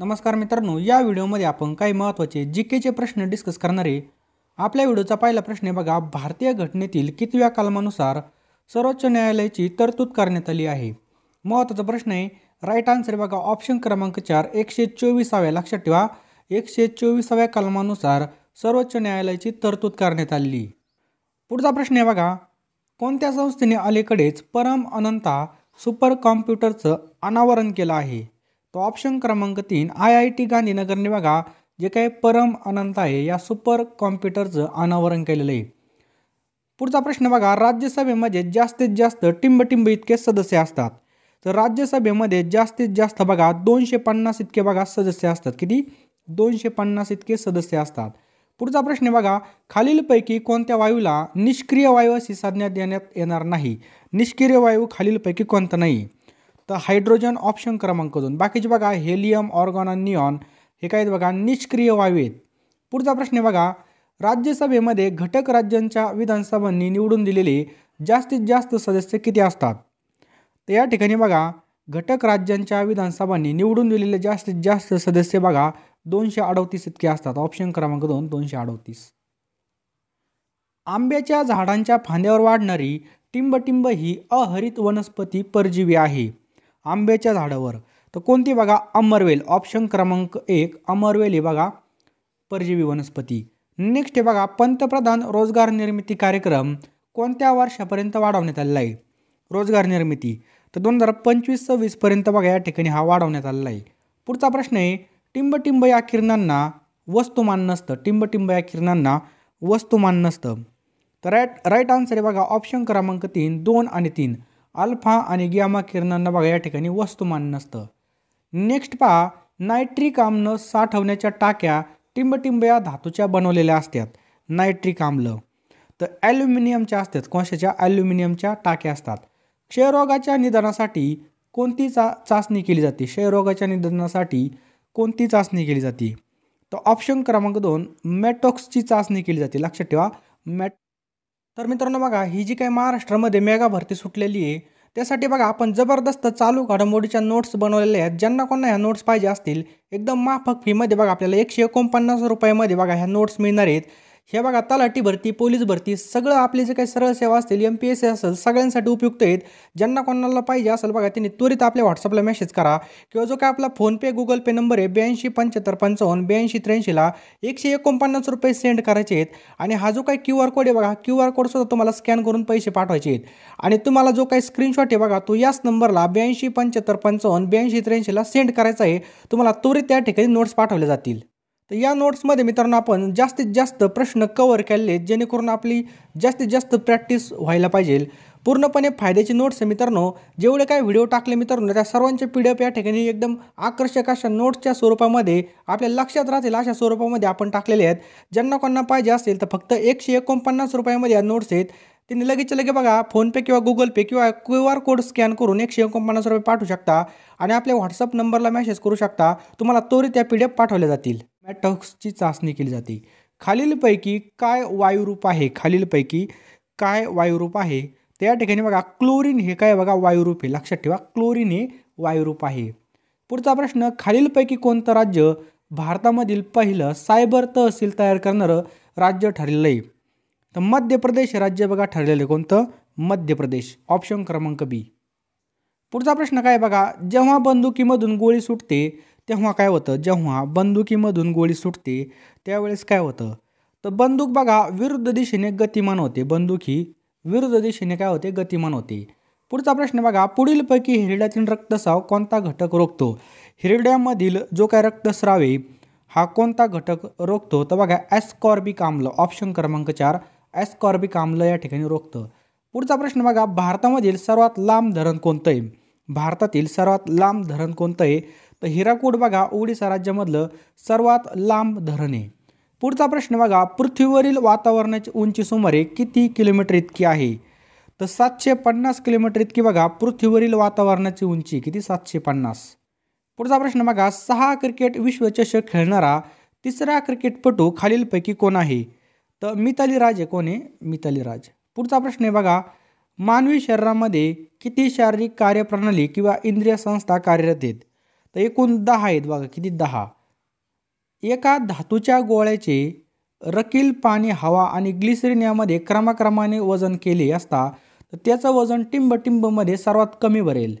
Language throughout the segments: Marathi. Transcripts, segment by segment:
नमस्कार मित्रांनो या व्हिडिओमध्ये आपण काही महत्त्वाचे जी केचे प्रश्न डिस्कस करणारे आपल्या व्हिडिओचा पहिला प्रश्न आहे बघा भारतीय घटनेतील कितव्या कलमानुसार सर्वोच्च न्यायालयाची तरतूद करण्यात आली आहे महत्त्वाचा प्रश्न आहे राईट आन्सर बघा ऑप्शन क्रमांक चार एकशे चोवीसाव्या लक्षात ठेवा एकशे चोवीसाव्या कलमानुसार सर्वोच्च न्यायालयाची तरतूद करण्यात आली पुढचा प्रश्न आहे बघा कोणत्या संस्थेने अलीकडेच परम अनंता सुपर कॉम्प्युटरचं अनावरण केलं आहे तो ऑप्शन क्रमांक तीन आय आय टी गांधीनगरने बघा जे काही परम अनंत आहे या सुपर कॉम्प्युटरचं अनावरण केलेलं आहे पुढचा प्रश्न बघा राज्यसभेमध्ये जास्तीत जास्त टिंबटिंब इतके सदस्य असतात तर राज्यसभेमध्ये जास्तीत जास्त बघा दोनशे पन्नास इतके बघा सदस्य असतात किती दोनशे पन्नास इतके सदस्य असतात पुढचा प्रश्न बघा खालीलपैकी कोणत्या वायूला निष्क्रिय वायू अशी संज्ञा देण्यात येणार नाही निष्क्रिय वायू खालीलपैकी कोणता नाही तर हायड्रोजन ऑप्शन क्रमांक दोन बाकीचे बघा हेलियम ऑर्गॉन आणि निऑन हे काय बघा निष्क्रिय वायू आहेत पुढचा प्रश्न बघा राज्यसभेमध्ये घटक राज्यांच्या विधानसभांनी निवडून दिलेले जास्तीत जास्त सदस्य किती असतात तर या ठिकाणी बघा घटक राज्यांच्या विधानसभांनी निवडून दिलेले जास्तीत जास्त सदस्य बघा दोनशे अडतीस इतके असतात ऑप्शन क्रमांक दोन दोनशे अडतीस आंब्याच्या झाडांच्या फांद्यावर वाढणारी टिंबटिंब ही अहरित वनस्पती परजीवी आहे आंब्याच्या झाडावर तर कोणती बघा अमरवेल ऑप्शन क्रमांक एक अमरवेल हे बघा परजीवी वनस्पती नेक्स्ट हे बघा पंतप्रधान रोजगार निर्मिती कार्यक्रम कोणत्या वर्षापर्यंत वाढवण्यात आलेला आहे रोजगार निर्मिती तर दोन हजार पंचवीस सव्वीसपर्यंत बघा या ठिकाणी हा वाढवण्यात आलेला आहे पुढचा प्रश्न आहे टिंबटिंब या किरणांना वस्तुमान नसतं टिंबटिंब या किरणांना वस्तुमान नसतं तर राईट राईट आन्सर आहे बघा ऑप्शन क्रमांक तीन दोन आणि तीन अल्फा आणि ग्यामा किरणांना बघा या ठिकाणी वस्तुमान नसतं नेक्स्ट पहा नायट्रिक आम्ल साठवण्याच्या टाक्या या धातूच्या बनवलेल्या असतात नायट्रिक आम्ल तर ॲल्युमिनियमच्या असतात कोशाच्या ॲल्युमिनियमच्या टाक्या असतात क्षयरोगाच्या निदानासाठी कोणती चा चाचणी केली जाते क्षयरोगाच्या निदानासाठी कोणती चाचणी केली जाते तर ऑप्शन क्रमांक दोन मॅटॉक्सची चाचणी केली जाते लक्षात ठेवा मॅट तर मित्रांनो बघा ही जी काही महाराष्ट्रामध्ये मेगा भरती सुटलेली आहे त्यासाठी बघा आपण जबरदस्त चालू घडामोडीच्या नोट्स बनवलेल्या आहेत ज्यांना कोणा ह्या नोट्स पाहिजे असतील एकदम माफक फीमध्ये बघा आपल्याला एकशे एकोणपन्नास रुपयामध्ये बघा ह्या नोट्स मिळणार आहेत हे बघा तलाठी भरती पोलीस भरती सगळं आपले जे काही सरळ सेवा असतील एम पी एस सी असेल सगळ्यांसाठी उपयुक्त आहेत ज्यांना कोणाला पाहिजे असेल बघा त्यांनी त्वरित आपल्या व्हॉट्सअपला मेसेज करा किंवा जो काय आपला फोनपे गुगल पे नंबर आहे ब्याऐंशी पंच्याहत्तर पंचावन्न ब्याऐंशी त्र्याऐंशीला एकशे एकोणपन्नास रुपये सेंड करायचे आहेत आणि हा जो काही क्यू आर कोड आहे बघा क्यू आर कोडसुद्धा तुम्हाला स्कॅन करून पैसे पाठवायचे आहेत आणि तुम्हाला जो काही स्क्रीनशॉट आहे बघा तो याच नंबरला ब्याऐंशी पंच्याहत्तर पंचावन्न ब्याऐंशी त्र्याऐंशीला सेंड करायचा आहे तुम्हाला त्वरित त्या ठिकाणी नोट्स पाठवले जातील तर या नोट्समध्ये मित्रांनो आपण जास्तीत जास्त प्रश्न कवर केले जेणेकरून आपली जास्तीत जास्त प्रॅक्टिस व्हायला पाहिजे पूर्णपणे फायद्याचे नोट्स आहे मित्रांनो जेवढे काय व्हिडिओ टाकले मित्रांनो त्या सर्वांचे पी डी एफ या ठिकाणी एकदम आकर्षक अशा नोट्सच्या स्वरूपामध्ये आपल्या लक्षात राहतील अशा स्वरूपामध्ये आपण टाकलेले आहेत ज्यांना कोणाला पाहिजे असेल तर फक्त एकशे एकोणपन्नास रुपयामध्ये या नोट्स आहेत त्यांनी लगेच लगे बघा फोनपे किंवा गुगल पे किंवा क्यू आर कोड स्कॅन करून एकशे एकोणपन्नास रुपये पाठवू शकता आणि आपल्या व्हॉट्सअप नंबरला मेसेज करू शकता तुम्हाला त्वरित त्या पी डी एफ पाठवल्या जातील मॅटॉक्सची चाचणी केली जाते खालीलपैकी काय वायुरूप आहे खालीलपैकी काय वायुरूप आहे त्या ठिकाणी बघा क्लोरीन हे काय बघा वायुरूप आहे लक्षात ठेवा क्लोरीन हे वायुरूप आहे पुढचा प्रश्न खालीलपैकी कोणतं राज्य भारतामधील पहिलं सायबर तहसील तयार करणारं राज्य ठरलेलं आहे तर मध्य प्रदेश राज्य बघा ठरलेलं आहे कोणतं मध्य प्रदेश ऑप्शन क्रमांक बी पुढचा प्रश्न काय बघा जेव्हा बंदुकीमधून गोळी सुटते तेव्हा काय होतं जेव्हा बंदुकीमधून गोळी सुटते त्यावेळेस काय होतं तर बंदूक बघा विरुद्ध दिशेने गतिमान होते बंदुकी विरुद्ध दिशेने काय होते गतिमान होते पुढचा प्रश्न बघा पुढीलपैकी हिरड्यातील रक्तस्राव कोणता घटक रोखतो हिरड्यामधील जो काय रक्तस्रावे हा कोणता घटक रोखतो तर बघा ॲस्कॉर्बिक आम्ल ऑप्शन क्रमांक चार ॲस्कॉर्बिक आम्ल या ठिकाणी रोखतं पुढचा प्रश्न बघा भारतामधील सर्वात लांब धरण कोणतं आहे भारतातील सर्वात लांब धरण कोणतं आहे तर हिराकूड बघा ओडिसा राज्यामधलं सर्वात लांब धरण आहे पुढचा प्रश्न बघा पृथ्वीवरील वातावरणाची उंची सुमारे किती किलोमीटर इतकी आहे तर सातशे पन्नास किलोमीटर इतकी बघा पृथ्वीवरील वातावरणाची उंची किती सातशे पन्नास पुढचा प्रश्न बघा सहा क्रिकेट विश्वचषक खेळणारा तिसरा क्रिकेटपटू खालीलपैकी कोण आहे तर मिताली राज आहे कोण आहे मिताली राज पुढचा प्रश्न आहे बघा मानवी शरीरामध्ये किती शारीरिक कार्यप्रणाली किंवा इंद्रिय संस्था कार्यरत आहेत तर एकूण दहा आहेत बघा किती दहा एका धातूच्या गोळ्याचे रकील पाणी हवा आणि ग्लिसरीन यामध्ये क्रमाक्रमाने वजन केले असता तर त्याचं वजन टिंबटिंबमध्ये सर्वात कमी भरेल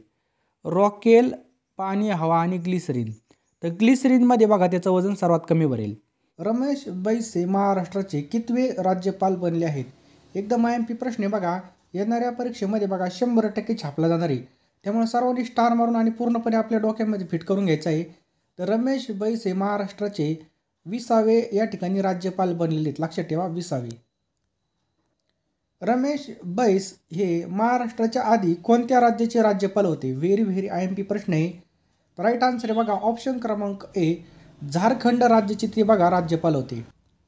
रॉकेल पाणी हवा आणि ग्लिसरीन तर ग्लिसरीनमध्ये बघा त्याचं वजन सर्वात कमी भरेल रमेश बैसे महाराष्ट्राचे कितवे राज्यपाल बनले आहेत एकदम आय एम पी प्रश्न बघा येणाऱ्या परीक्षेमध्ये बघा शंभर टक्के छापला जाणारी त्यामुळे सर्वांनी स्टार मारून आणि पूर्णपणे आपल्या डोक्यामध्ये फिट करून घ्यायचं आहे तर रमेश बैस हे महाराष्ट्राचे विसावे या ठिकाणी राज्यपाल बनलेले आहेत लक्षात ठेवा विसावे रमेश बैस हे महाराष्ट्राच्या आधी कोणत्या राज्याचे राज्यपाल होते very very I M P प्रश्न आहे राईट आन्सर आहे बघा ऑप्शन क्रमांक ए झारखंड राज्याचे ते बघा राज्यपाल होते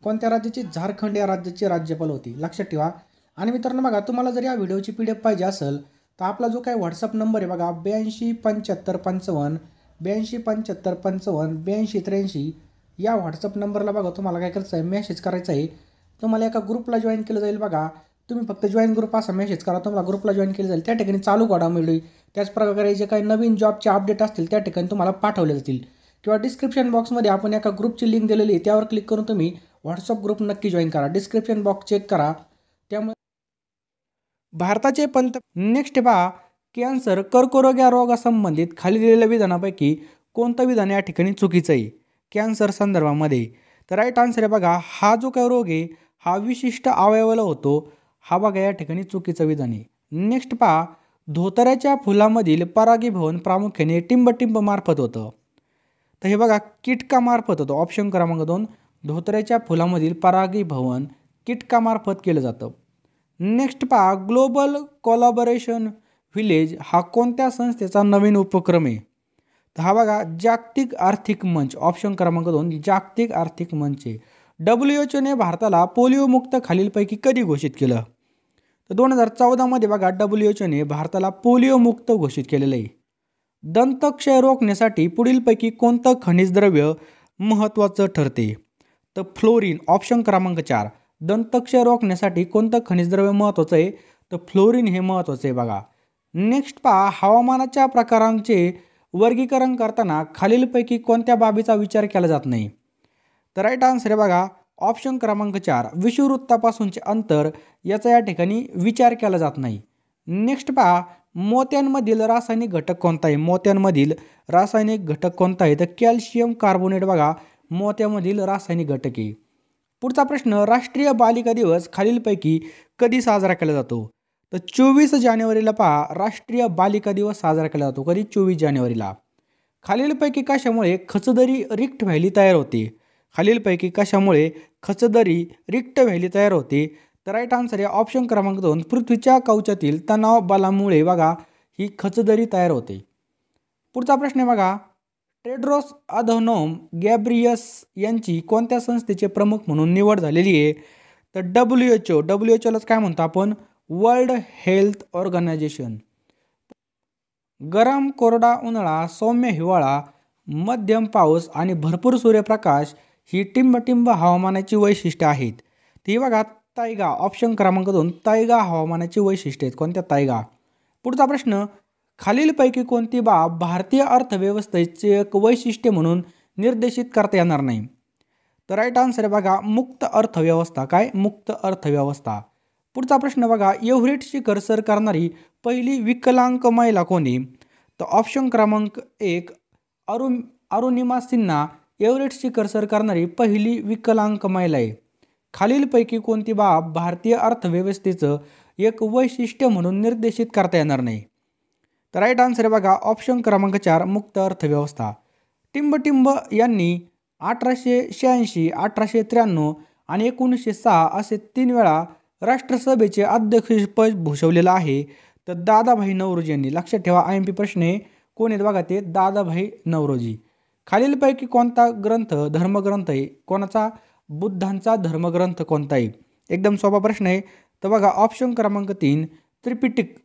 कोणत्या राज्याचे झारखंड या राज्याचे राज्यपाल होते लक्षात ठेवा आणि मित्रांनो बघा तुम्हाला जर या व्हिडिओची पी डी एफ पाहिजे असेल तर आपला जो काय व्हॉट्सअप नंबर आहे बघा ब्याऐंशी पंच्याहत्तर पंचावन्न ब्याऐंशी पंच्याहत्तर पंचावन्न ब्याऐंशी त्र्याऐंशी या व्हॉट्सअप नंबरला बघा तुम्हाला काय करायचं आहे मेसेज करायचा आहे तुम्हाला एका ग्रुपला जॉईन केलं जाईल बघा तुम्ही फक्त जॉईन ग्रुप असा मेसेज करा तुम्हाला ग्रुपला जॉईन केलं जाईल त्या ठिकाणी चालू मिळू त्याचप्रकारे जे काही नवीन जॉबचे अपडेट असतील त्या ठिकाणी तुम्हाला पाठवले जातील किंवा डिस्क्रिप्शन बॉक्समध्ये आपण एका ग्रुपची लिंक दिलेली आहे त्यावर क्लिक करून तुम्ही व्हॉट्सअप ग्रुप नक्की जॉईन करा डिस्क्रिप्शन बॉक्स चेक करा त्यामुळे भारताचे पंत नेक्स्ट पहा कॅन्सर कर्करोग या रोगासंबंधित खाली दिलेल्या विधानापैकी कोणतं विधान या ठिकाणी चुकीचं आहे कॅन्सर संदर्भामध्ये तर राईट आन्सर आहे बघा हा जो काही रोग आहे हा विशिष्ट अवयवला होतो हा बघा या ठिकाणी चुकीचं विधान आहे नेक्स्ट पहा धोतऱ्याच्या फुलामधील परागीभवन प्रामुख्याने टिंबटिंब मार्फत होतं तर हे बघा किटकामार्फत होतं ऑप्शन क्रमांक दोन धोतऱ्याच्या फुलामधील परागीभवन किटकामार्फत केलं जातं नेक्स्ट पहा ग्लोबल कोलॅबोरेशन व्हिलेज हा कोणत्या संस्थेचा नवीन उपक्रम आहे तर हा बघा जागतिक आर्थिक मंच ऑप्शन क्रमांक दोन जागतिक आर्थिक मंच आहे डब्ल्यू एच ओने भारताला पोलिओमुक्त खालीलपैकी कधी घोषित केलं तर दोन हजार चौदामध्ये बघा डब्ल्यू एच ओने भारताला पोलिओमुक्त घोषित केलेलं आहे दंतक्षय रोखण्यासाठी पुढीलपैकी कोणतं खनिज द्रव्य महत्त्वाचं ठरते तर फ्लोरिन ऑप्शन क्रमांक चार दंतक्षय रोखण्यासाठी कोणतं खनिजद्रव्य महत्त्वाचं आहे तर फ्लोरीन हे महत्त्वाचं आहे बघा नेक्स्ट पहा हवामानाच्या प्रकारांचे वर्गीकरण करताना खालीलपैकी कोणत्या बाबीचा विचार केला जात नाही तर राईट आन्सर आहे बघा ऑप्शन क्रमांक चार विषुवृत्तापासूनचे अंतर याचा या ठिकाणी विचार केला जात नाही नेक्स्ट पहा मोत्यांमधील रासायनिक घटक कोणता आहे मोत्यांमधील रासायनिक घटक कोणता आहे तर कॅल्शियम कार्बोनेट बघा मोत्यामधील रासायनिक घटक आहे पुढचा प्रश्न राष्ट्रीय बालिका दिवस खालीलपैकी कधी साजरा केला जातो तर चोवीस जानेवारीला पहा राष्ट्रीय बालिका दिवस साजरा केला जातो कधी चोवीस जानेवारीला खालीलपैकी कशामुळे खचदरी रिक्ट व्हॅली तयार होते खालीलपैकी कशामुळे खचदरी रिक्ट व्हॅली तयार होते तर राईट आन्सर आहे ऑप्शन क्रमांक दोन पृथ्वीच्या कवचातील तणाव बलामुळे बघा ही खचदरी तयार होते पुढचा प्रश्न आहे बघा टेड्रोस अधनोम गॅब्रियस यांची कोणत्या संस्थेचे प्रमुख म्हणून निवड झालेली आहे तर W H O W H ओलाच काय म्हणतो आपण वर्ल्ड हेल्थ ऑर्गनायझेशन गरम कोरडा उन्हाळा सौम्य हिवाळा मध्यम पाऊस आणि भरपूर सूर्यप्रकाश ही टिंबटिंब हवामानाची वैशिष्ट्ये आहेत ती बघा तायगा ऑप्शन क्रमांक दोन तायगा हवामानाची वैशिष्ट्ये आहेत कोणत्या तायगा पुढचा प्रश्न खालीलपैकी कोणती बाब भारतीय अर्थव्यवस्थेचे एक वैशिष्ट्य म्हणून निर्देशित करता येणार नाही तर राईट आन्सर आहे बघा मुक्त अर्थव्यवस्था काय मुक्त अर्थव्यवस्था पुढचा प्रश्न बघा एव्हरेट शिखर सर करणारी पहिली विकलांक महिला कोणी तर ऑप्शन क्रमांक एक अरुण अरुणिमा सिन्हा एव्हरेट शिखर सर करणारी पहिली विकलांक महिला आहे खालीलपैकी कोणती बाब भारतीय अर्थव्यवस्थेचं एक वैशिष्ट्य म्हणून निर्देशित करता येणार नाही राईट आन्सर आहे बघा ऑप्शन क्रमांक चार मुक्त अर्थव्यवस्था टिंबटिंब यांनी अठराशे शहाऐंशी अठराशे त्र्याण्णव आणि एकोणीसशे सहा असे तीन वेळा राष्ट्रसभेचे अध्यक्षपद भूषवलेलं आहे तर दादाभाई नवरोजी यांनी लक्षात ठेवा आय एम पी प्रश्न आहे कोण आहेत बघा ते दादाभाई नवरोजी खालीलपैकी कोणता ग्रंथ धर्मग्रंथ आहे कोणाचा बुद्धांचा धर्मग्रंथ कोणता आहे एकदम सोपा प्रश्न आहे तर बघा ऑप्शन क्रमांक तीन त्रिपिटिक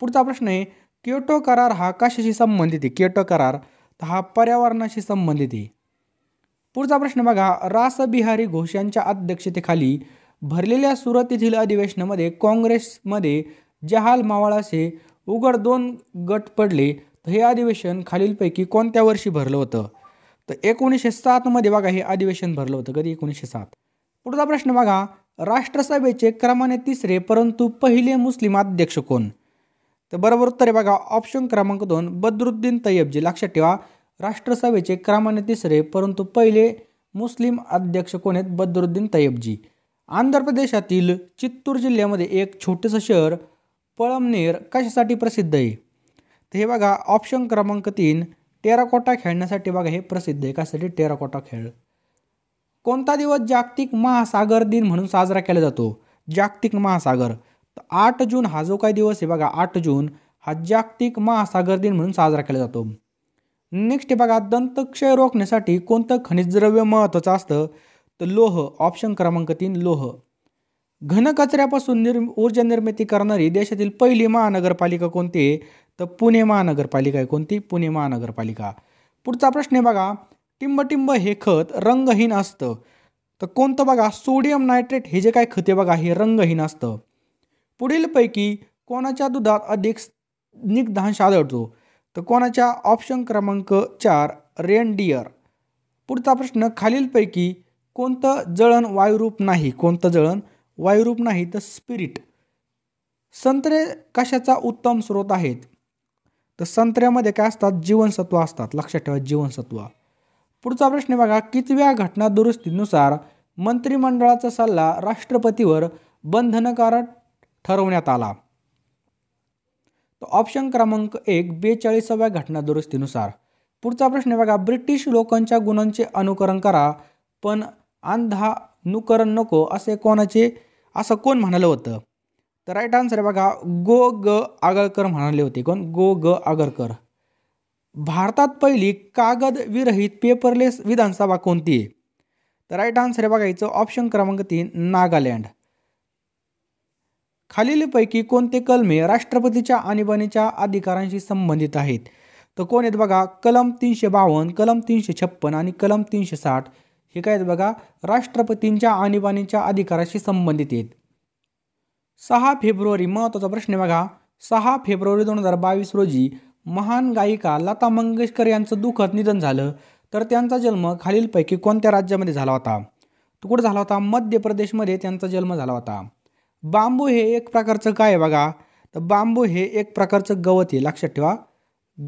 पुढचा प्रश्न आहे क्योटो करार हा कशाशी संबंधित आहे क्योटो करार तर हा पर्यावरणाशी संबंधित आहे पुढचा प्रश्न बघा रासबिहारी घोष यांच्या अध्यक्षतेखाली भरलेल्या सुरत येथील अधिवेशनामध्ये काँग्रेसमध्ये जहाल मावळाचे उघड दोन गट पडले तर हे अधिवेशन खालीलपैकी कोणत्या वर्षी भरलं होतं तर एकोणीसशे सातमध्ये बघा हे अधिवेशन भरलं होतं कधी एकोणीसशे सात पुढचा प्रश्न बघा राष्ट्रसभेचे क्रमाने तिसरे परंतु पहिले मुस्लिम अध्यक्ष कोण तर बरोबर उत्तर आहे बघा ऑप्शन क्रमांक दोन बदरुद्दीन तय्यबजी लक्षात ठेवा राष्ट्रसभेचे क्रमाने तिसरे परंतु पहिले मुस्लिम अध्यक्ष कोण आहेत बदरुद्दीन तय्यबजी आंध्र प्रदेशातील चित्तूर जिल्ह्यामध्ये एक छोटंसं शहर पळमनेर कशासाठी प्रसिद्ध आहे तर हे बघा ऑप्शन क्रमांक तीन टेराकोटा खेळण्यासाठी बघा हे प्रसिद्ध आहे कशासाठी टेराकोटा खेळ कोणता दिवस जागतिक महासागर दिन म्हणून साजरा केला जातो जागतिक महासागर तर आठ जून हा जो काही दिवस आहे बघा आठ जून हा जागतिक महासागर दिन म्हणून साजरा केला जातो नेक्स्ट बघा दंतक्षय रोखण्यासाठी कोणतं खनिजद्रव्य महत्त्वाचं असतं तर लोह ऑप्शन क्रमांक तीन लोह घनकचऱ्यापासून निर्म ऊर्जा निर्मिती करणारी देशातील पहिली महानगरपालिका कोणती आहे तर पुणे महानगरपालिका आहे कोणती पुणे महानगरपालिका पुढचा प्रश्न आहे बघा टिंबटिंब हे खत रंगहीन असतं तर कोणतं बघा सोडियम नायट्रेट हे जे काय खते बघा हे रंगहीन असतं पुढीलपैकी कोणाच्या दुधात अधिक स्निग्धांश आढळतो तर कोणाच्या ऑप्शन क्रमांक चार रेनडियर पुढचा प्रश्न खालीलपैकी कोणतं जळण वायुरूप नाही कोणतं जळण वायुरूप नाही तर स्पिरिट संत्रे कशाचा उत्तम स्रोत आहेत तर संत्र्यामध्ये काय असतात जीवनसत्व असतात लक्षात ठेवा जीवनसत्व पुढचा प्रश्न बघा कितव्या घटना दुरुस्तीनुसार मंत्रिमंडळाचा सल्ला राष्ट्रपतीवर बंधनकारक ठरवण्यात आला तर ऑप्शन क्रमांक एक बेचाळीसाव्या घटना दुरुस्तीनुसार पुढचा प्रश्न बघा ब्रिटिश लोकांच्या गुणांचे अनुकरण करा पण अंधा नुकरण नको असे कोणाचे असं कोण म्हणालं होतं तर राईट आन्सर बघा गो ग आगरकर म्हणाले होते कोण गो ग आगळकर भारतात पहिली कागद विरहित पेपरलेस विधानसभा कोणती आहे तर राईट आन्सर बघायचं ऑप्शन क्रमांक तीन नागालँड खालीलपैकी कोणते कलमे राष्ट्रपतीच्या आणीबाणीच्या अधिकारांशी संबंधित आहेत तर कोण आहेत बघा कलम तीनशे बावन्न कलम तीनशे छप्पन आणि कलम तीनशे साठ हे काय आहेत बघा राष्ट्रपतींच्या आणीबाणीच्या अधिकाराशी संबंधित आहेत सहा फेब्रुवारी महत्त्वाचा प्रश्न आहे बघा सहा फेब्रुवारी दोन हजार बावीस रोजी महान गायिका लता मंगेशकर यांचं दुःखद निधन झालं तर त्यांचा जन्म खालीलपैकी कोणत्या राज्यामध्ये झाला होता तो कुठं झाला होता मध्य प्रदेशमध्ये त्यांचा जन्म झाला होता बांबू हे एक प्रकारचं काय बघा तर बांबू हे एक प्रकारचं गवत आहे लक्षात ठेवा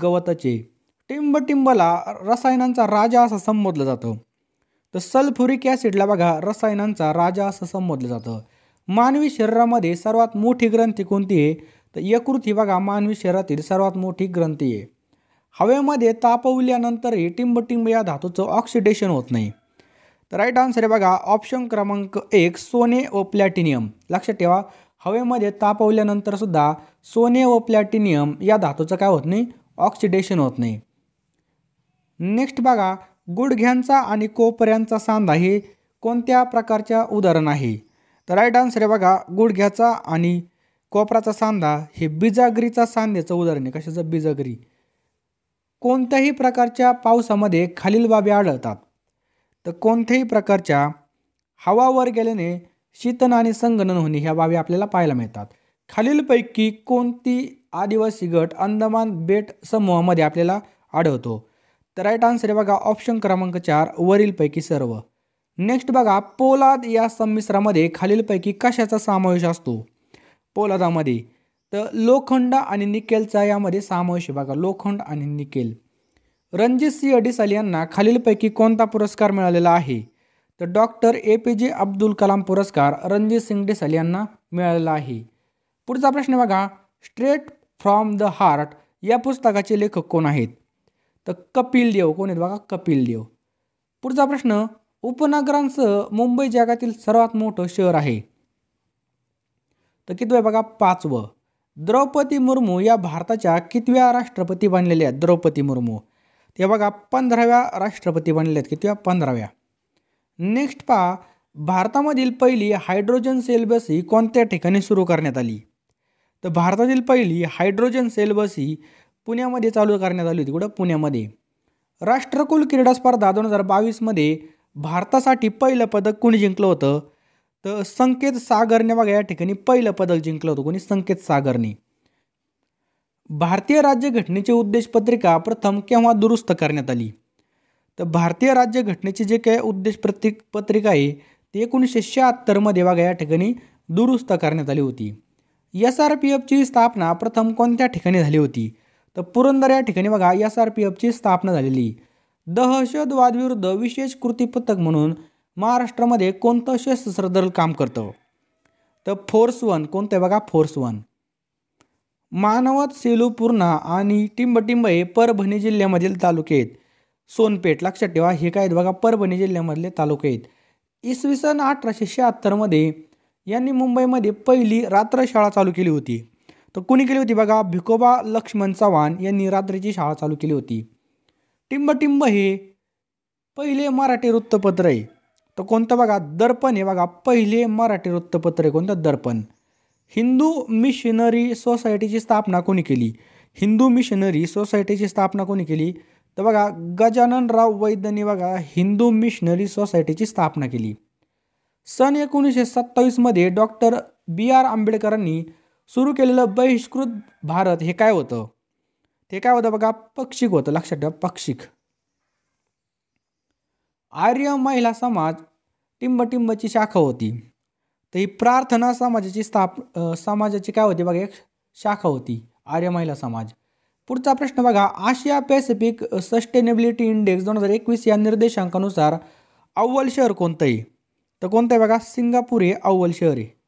गवताचे टिंबला रसायनांचा राजा असं संबोधलं जातं तर सल्फुरिक ॲसिडला बघा रसायनांचा राजा असं संबोधलं जातं मानवी शरीरामध्ये सर्वात मोठी ग्रंथी कोणती आहे तर यकृत ही बघा मानवी शरीरातील सर्वात मोठी ग्रंथी आहे हवेमध्ये तापवल्यानंतरही टिंबटिंब या धातूचं ऑक्सिडेशन होत नाही तर राईट आन्सर आहे बघा ऑप्शन क्रमांक एक सोने व प्लॅटिनियम लक्षात ठेवा हवेमध्ये तापवल्यानंतर सुद्धा सोने व प्लॅटिनियम या धातूचं काय होत नाही ऑक्सिडेशन होत नाही नेक्स्ट बघा गुडघ्यांचा आणि कोपऱ्यांचा सांधा हे कोणत्या प्रकारच्या उदाहरण आहे तर राईट आन्सर आहे बघा गुडघ्याचा आणि कोपराचा सांधा हे बिजागरीचा सांध्याचं उदाहरण आहे कशाचं बिजागरी कोणत्याही प्रकारच्या पावसामध्ये खालील बाबी आढळतात तर कोणत्याही प्रकारच्या हवावर गेल्याने शीतन आणि संगणन होणे ह्या बाबी आपल्याला पाहायला मिळतात खालीलपैकी कोणती आदिवासी गट अंदमान बेट समूहामध्ये आपल्याला आढळतो तर राईट आन्सर बघा ऑप्शन क्रमांक चार वरीलपैकी सर्व नेक्स्ट बघा पोलाद या संमिश्रामध्ये खालीलपैकी कशाचा समावेश असतो पोलादामध्ये तर लोखंड आणि निकेलचा यामध्ये समावेश आहे बघा लोखंड आणि निकेल रणजित सिंह डिसाल यांना खालीलपैकी कोणता पुरस्कार मिळालेला आहे तर डॉक्टर ए पी जे अब्दुल कलाम पुरस्कार रणजित सिंग डिसाल यांना मिळालेला आहे पुढचा प्रश्न बघा स्ट्रेट फ्रॉम द हार्ट या पुस्तकाचे लेखक कोण आहेत तर कपिल देव कोण आहेत बघा कपिल देव पुढचा प्रश्न उपनगरांसह मुंबई जगातील सर्वात मोठं शहर आहे तर कितवं बघा पाचवं द्रौपदी मुर्मू या भारताच्या कितव्या राष्ट्रपती बनलेल्या आहेत द्रौपदी मुर्मू ते बघा पंधराव्या राष्ट्रपती की तेव्हा पंधराव्या नेक्स्ट पहा भारतामधील पहिली हायड्रोजन सेल बस ही कोणत्या ठिकाणी सुरू करण्यात आली तर भारतातील पहिली हायड्रोजन सेल बस ही पुण्यामध्ये चालू करण्यात आली होती कुठं पुण्यामध्ये राष्ट्रकुल क्रीडा स्पर्धा दोन हजार बावीसमध्ये भारतासाठी पहिलं पदक कोणी जिंकलं होतं तर संकेत सागरने बघा या ठिकाणी पहिलं पदक जिंकलं होतं कोणी संकेत सागरने भारतीय राज्यघटनेची उद्देशपत्रिका प्रथम केव्हा दुरुस्त करण्यात आली तर भारतीय राज्यघटनेची जे काय उद्देश प्रतीक पत्रिका आहे ती एकोणीसशे शहात्तरमध्ये बघा या ठिकाणी दुरुस्त करण्यात आली होती एस आर पी एफची स्थापना प्रथम कोणत्या ठिकाणी झाली होती तर पुरंदर या ठिकाणी बघा एस आर पी एफची स्थापना झालेली दहशतवादविरुद्ध विशेष कृती पथक म्हणून महाराष्ट्रामध्ये कोणतं सशस्त्र दल काम करतं तर फोर्स वन कोणतं आहे बघा फोर्स वन मानवत सेलू पूर्णा आणि टिंबटिंब हे परभणी जिल्ह्यामधील तालुके आहेत सोनपेठ लक्षात ठेवा हे काय बघा परभणी जिल्ह्यामधले तालुके आहेत इसवी सन अठराशे शहात्तरमध्ये यांनी मुंबईमध्ये पहिली रात्र शाळा चालू केली होती तर कोणी केली होती बघा भिकोबा लक्ष्मण चव्हाण यांनी रात्रीची शाळा चालू केली होती टिंबटिंब हे पहिले मराठी वृत्तपत्र आहे तर कोणतं बघा दर्पण हे बघा पहिले मराठी वृत्तपत्र आहे कोणतं दर्पण हिंदू मिशनरी सोसायटीची स्थापना कोणी केली हिंदू मिशनरी सोसायटीची स्थापना कोणी केली तर बघा गजाननराव वैद्यनी बघा हिंदू मिशनरी सोसायटीची स्थापना केली सन एकोणीसशे सत्तावीसमध्ये डॉक्टर बी आर आंबेडकरांनी सुरू केलेलं बहिष्कृत भारत हे काय होतं ते काय होतं बघा पक्षिक होतं लक्षात ठेवा पक्षिक आर्य महिला समाज टिंबटिंबची शाखा होती तर ही प्रार्थना समाजाची स्थाप समाजाची काय होती बघा एक शाखा होती आर्य महिला समाज पुढचा प्रश्न बघा आशिया पॅसिफिक सस्टेनेबिलिटी इंडेक्स दोन हजार एकवीस या निर्देशांकानुसार अव्वल शहर कोणतं आहे तर कोणतं आहे बघा सिंगापूर हे अव्वल शहर आहे